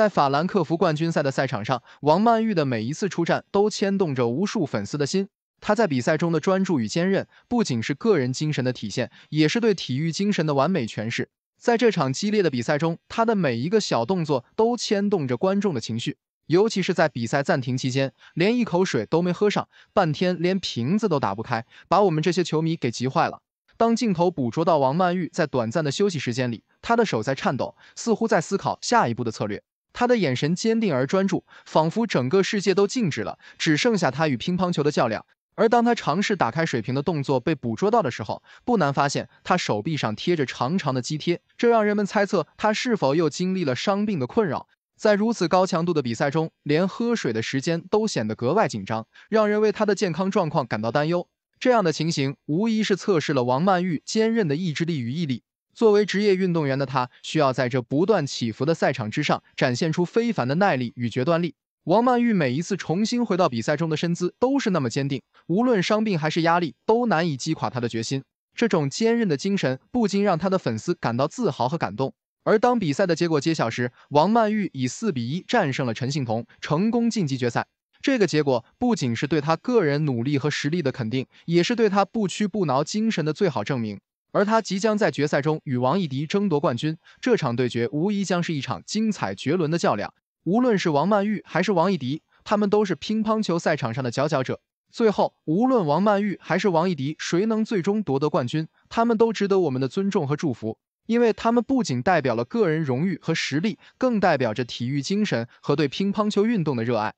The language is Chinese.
在法兰克福冠军赛的赛场上，王曼玉的每一次出战都牵动着无数粉丝的心。她在比赛中的专注与坚韧，不仅是个人精神的体现，也是对体育精神的完美诠释。在这场激烈的比赛中，她的每一个小动作都牵动着观众的情绪。尤其是在比赛暂停期间，连一口水都没喝上，半天连瓶子都打不开，把我们这些球迷给急坏了。当镜头捕捉到王曼玉在短暂的休息时间里，她的手在颤抖，似乎在思考下一步的策略。他的眼神坚定而专注，仿佛整个世界都静止了，只剩下他与乒乓球的较量。而当他尝试打开水瓶的动作被捕捉到的时候，不难发现他手臂上贴着长长的肌贴，这让人们猜测他是否又经历了伤病的困扰。在如此高强度的比赛中，连喝水的时间都显得格外紧张，让人为他的健康状况感到担忧。这样的情形无疑是测试了王曼玉坚韧的意志力与毅力。作为职业运动员的他，需要在这不断起伏的赛场之上展现出非凡的耐力与决断力。王曼玉每一次重新回到比赛中的身姿都是那么坚定，无论伤病还是压力，都难以击垮他的决心。这种坚韧的精神不禁让他的粉丝感到自豪和感动。而当比赛的结果揭晓时，王曼玉以四比一战胜了陈幸彤，成功晋级决赛。这个结果不仅是对他个人努力和实力的肯定，也是对他不屈不挠精神的最好证明。而他即将在决赛中与王艺迪争夺冠军，这场对决无疑将是一场精彩绝伦的较量。无论是王曼玉还是王艺迪，他们都是乒乓球赛场上的佼佼者。最后，无论王曼玉还是王艺迪，谁能最终夺得冠军，他们都值得我们的尊重和祝福，因为他们不仅代表了个人荣誉和实力，更代表着体育精神和对乒乓球运动的热爱。